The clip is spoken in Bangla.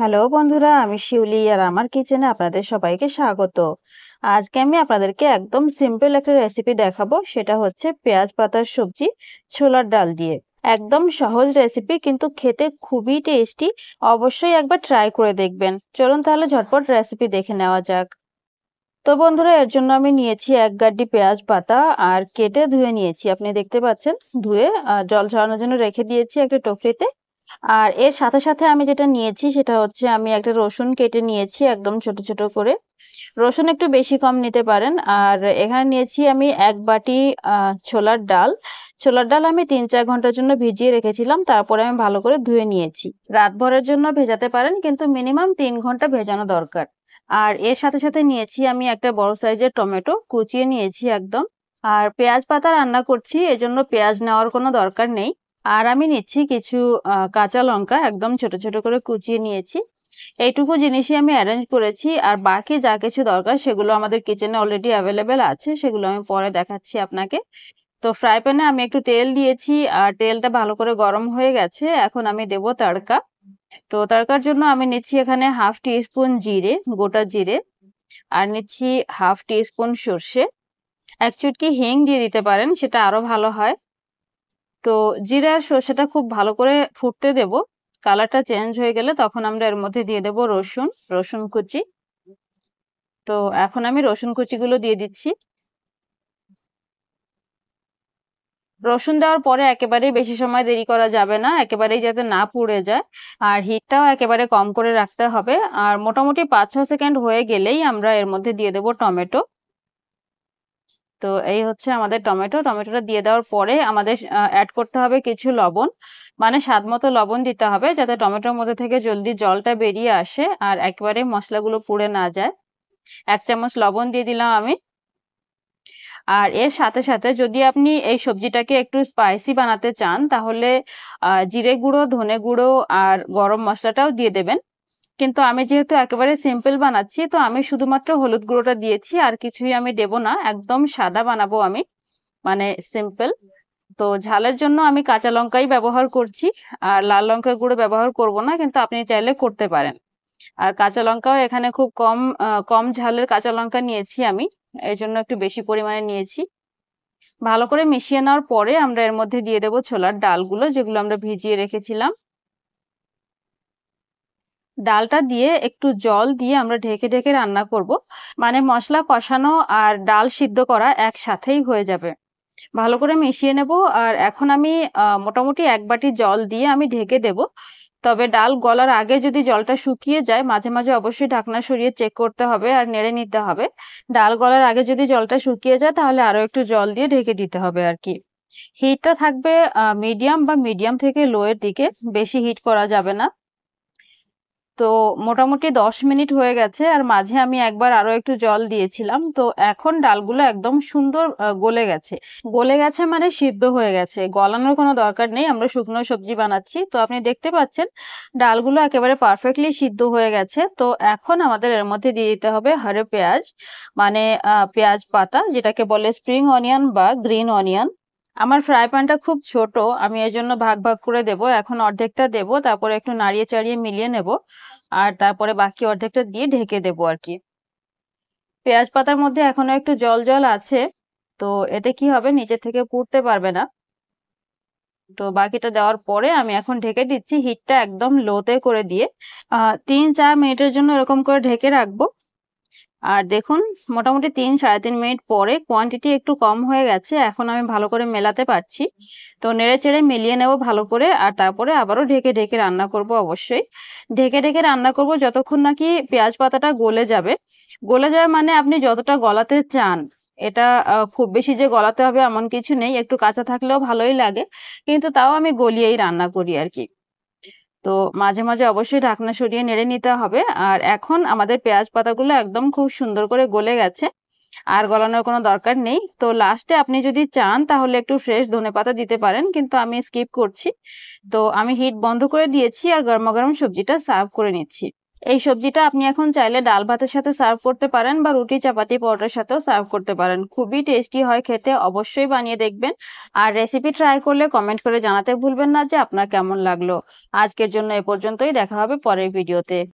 হ্যালো বন্ধুরা আমি শিউলি আর আমার কিচেনে আপনাদের সবাইকে স্বাগত আজকে আমি আপনাদেরকে একদম সিম্পল একটা রেসিপি দেখাবো সেটা হচ্ছে পেঁয়াজ পাতার সবজি ছোলার ডাল দিয়ে একদম সহজ রেসিপি কিন্তু খেতে খুবই টেস্টি অবশ্যই একবার ট্রাই করে দেখবেন চলুন তাহলে ঝটপট রেসিপি দেখে নেওয়া যাক তো বন্ধুরা এর জন্য আমি নিয়েছি এক গাড্ডি পেঁয়াজ পাতা আর কেটে ধুয়ে নিয়েছি আপনি দেখতে পাচ্ছেন ধুয়ে জল ছড়ানোর জন্য রেখে দিয়েছি একটা টোকরিতে আর এর সাথে সাথে আমি যেটা নিয়েছি সেটা হচ্ছে আমি একটা রসুন কেটে নিয়েছি একদম ছোট ছোট করে রসুন একটু বেশি কম নিতে পারেন আর এখানে নিয়েছি আমি এক বাটি ছোলার ডাল ছোলার ডাল আমি তিন চার ঘন্টার জন্য ভিজিয়ে রেখেছিলাম তারপরে আমি ভালো করে ধুয়ে নিয়েছি রাত ভরের জন্য ভেজাতে পারেন কিন্তু মিনিমাম তিন ঘন্টা ভেজানো দরকার আর এর সাথে সাথে নিয়েছি আমি একটা বড় সাইজের টমেটো কুচিয়ে নিয়েছি একদম আর পেঁয়াজ পাতা রান্না করছি এজন্য পেঁয়াজ নেওয়ার কোনো দরকার নেই আর আমি নিচ্ছি কিছু কাঁচা লঙ্কা একদম ছোট ছোট করে কুচিয়ে নিয়েছি এইটুকু জিনিসই আমি অ্যারেঞ্জ করেছি আর বাকি যা কিছু দরকার সেগুলো আমাদের কিচেনে অলরেডি অ্যাভেলেবেল আছে সেগুলো আমি পরে দেখাচ্ছি আপনাকে তো ফ্রাই প্যানে আমি একটু তেল দিয়েছি আর তেলটা ভালো করে গরম হয়ে গেছে এখন আমি দেব তড়কা তো তড়কার জন্য আমি নিচ্ছি এখানে হাফ টিস্পুন জিরে গোটা জিরে আর নিচ্ছি হাফ টিস্পুন সর্ষে এক চুটকি হিং দিয়ে দিতে পারেন সেটা আরো ভালো হয় তো জিরা সর্ষেটা খুব ভালো করে ফুটতে দেব কালারটা চেঞ্জ হয়ে গেলে তখন আমরা এর মধ্যে দিয়ে দেব রসুন রসুন কুচি তো এখন আমি রসুন কুচিগুলো দিয়ে দিচ্ছি রসুন দেওয়ার পরে একেবারেই বেশি সময় দেরি করা যাবে না একেবারেই যাতে না পুড়ে যায় আর হিটটাও একেবারে কম করে রাখতে হবে আর মোটামুটি পাঁচ ছ সেকেন্ড হয়ে গেলেই আমরা এর মধ্যে দিয়ে দেব টমেটো তো এই হচ্ছে আমাদের টমেটো টমেটোটা দিয়ে দেওয়ার পরে আমাদের অ্যাড করতে হবে কিছু লবণ মানে স্বাদ মতো লবণ দিতে হবে যাতে টমেটোর মধ্যে থেকে জলদি জলটা বেরিয়ে আসে আর একেবারে মশলাগুলো পুড়ে না যায় এক চামচ লবণ দিয়ে দিলাম আমি আর এর সাথে সাথে যদি আপনি এই সবজিটাকে একটু স্পাইসি বানাতে চান তাহলে জিরে গুঁড়ো ধনে গুঁড়ো আর গরম মশলাটাও দিয়ে দেবেন কিন্তু আমি যেহেতু একেবারে সিম্পল বানাচ্ছি তো আমি শুধুমাত্র হলুদ গুঁড়োটা দিয়েছি আর কিছুই আমি দেব না একদম সাদা বানাবো আমি মানে সিম্পল তো ঝালের জন্য আমি কাঁচা লঙ্কাই ব্যবহার করছি আর লাল লঙ্কার গুঁড়ো ব্যবহার করব না কিন্তু আপনি চাইলে করতে পারেন আর কাঁচা লঙ্কাও এখানে খুব কম কম ঝালের কাঁচা লঙ্কা নিয়েছি আমি এর জন্য একটু বেশি পরিমাণে নিয়েছি ভালো করে মিশিয়ে নেওয়ার পরে আমরা এর মধ্যে দিয়ে দেব ছোলার ডালগুলো যেগুলো আমরা ভিজিয়ে রেখেছিলাম ডালটা দিয়ে একটু জল দিয়ে আমরা ঢেকে ঢেকে রান্না করব মানে মশলা কষানো আর ডাল সিদ্ধ করা একসাথেই হয়ে যাবে ভালো করে মিশিয়ে নেব আর এখন আমি মোটামুটি এক বাটি জল দিয়ে আমি ঢেকে দেব তবে ডাল গলার আগে যদি জলটা শুকিয়ে যায় মাঝে মাঝে অবশ্যই ঢাকনা সরিয়ে চেক করতে হবে আর নেড়ে নিতে হবে ডাল গলার আগে যদি জলটা শুকিয়ে যায় তাহলে আরও একটু জল দিয়ে ঢেকে দিতে হবে আর কি হিটটা থাকবে মিডিয়াম বা মিডিয়াম থেকে লোয়ের দিকে বেশি হিট করা যাবে না তো মোটামুটি দশ মিনিট হয়ে গেছে আর মাঝে আমি একবার আরো একটু জল দিয়েছিলাম তো এখন ডালগুলো একদম সুন্দর গলে গেছে গলে গেছে মানে সিদ্ধ হয়ে গেছে গলানোর কোনো দরকার নেই আমরা শুকনো সবজি বানাচ্ছি তো আপনি দেখতে পাচ্ছেন ডালগুলো একেবারে পারফেক্টলি সিদ্ধ হয়ে গেছে তো এখন আমাদের এর মধ্যে দিয়ে দিতে হবে হরে পেঁয়াজ মানে পেঁয়াজ পাতা যেটাকে বলে স্প্রিং অনিয়ন বা গ্রিন অনিয়ন আমার ফ্রাই প্যানটা খুব ছোট আমি এর জন্য ভাগ ভাগ করে দেব এখন অর্ধেকটা দেব তারপরে একটু নাড়িয়ে চাড়িয়ে মিলিয়ে নেব আর তারপরে বাকি অর্ধেকটা দিয়ে ঢেকে দেব আর কি পেঁয়াজ পাতার মধ্যে এখনো একটু জল জল আছে তো এতে কি হবে নিচে থেকে পুড়তে পারবে না তো বাকিটা দেওয়ার পরে আমি এখন ঢেকে দিচ্ছি হিটটা একদম লোতে করে দিয়ে তিন চার মিনিটের জন্য এরকম করে ঢেকে রাখবো আর দেখুন মোটামুটি তিন সাড়ে তিন মিনিট পরে কোয়ান্টিটি একটু কম হয়ে গেছে এখন আমি ভালো করে মেলাতে পারছি তো নেড়ে চেড়ে মিলিয়ে নেব ভালো করে আর তারপরে আবারও ঢেকে ঢেকে রান্না করব অবশ্যই ঢেকে ঢেকে রান্না করব যতক্ষণ নাকি পেঁয়াজ পাতাটা গলে যাবে গলে যাওয়া মানে আপনি যতটা গলাতে চান এটা খুব বেশি যে গলাতে হবে এমন কিছু নেই একটু কাঁচা থাকলেও ভালোই লাগে কিন্তু তাও আমি গলিয়েই রান্না করি আর কি তো মাঝে মাঝে অবশ্যই ঢাকনা সরিয়ে নেড়ে নিতে হবে আর এখন আমাদের পেঁয়াজ পাতাগুলো একদম খুব সুন্দর করে গলে গেছে আর গলানোর কোনো দরকার নেই তো লাস্টে আপনি যদি চান তাহলে একটু ফ্রেশ ধনে পাতা দিতে পারেন কিন্তু আমি স্কিপ করছি তো আমি হিট বন্ধ করে দিয়েছি আর গরম গরম সবজিটা সার্ভ করে নিচ্ছি এই সবজিটা আপনি এখন চাইলে ডাল ভাতের সাথে সার্ভ করতে পারেন বা রুটি চাপাতি পরোটার সাথেও সার্ভ করতে পারেন খুবই টেস্টি হয় খেতে অবশ্যই বানিয়ে দেখবেন আর রেসিপি ট্রাই করলে কমেন্ট করে জানাতে ভুলবেন না যে আপনার কেমন লাগলো আজকের জন্য এ পর্যন্তই দেখা হবে পরের ভিডিওতে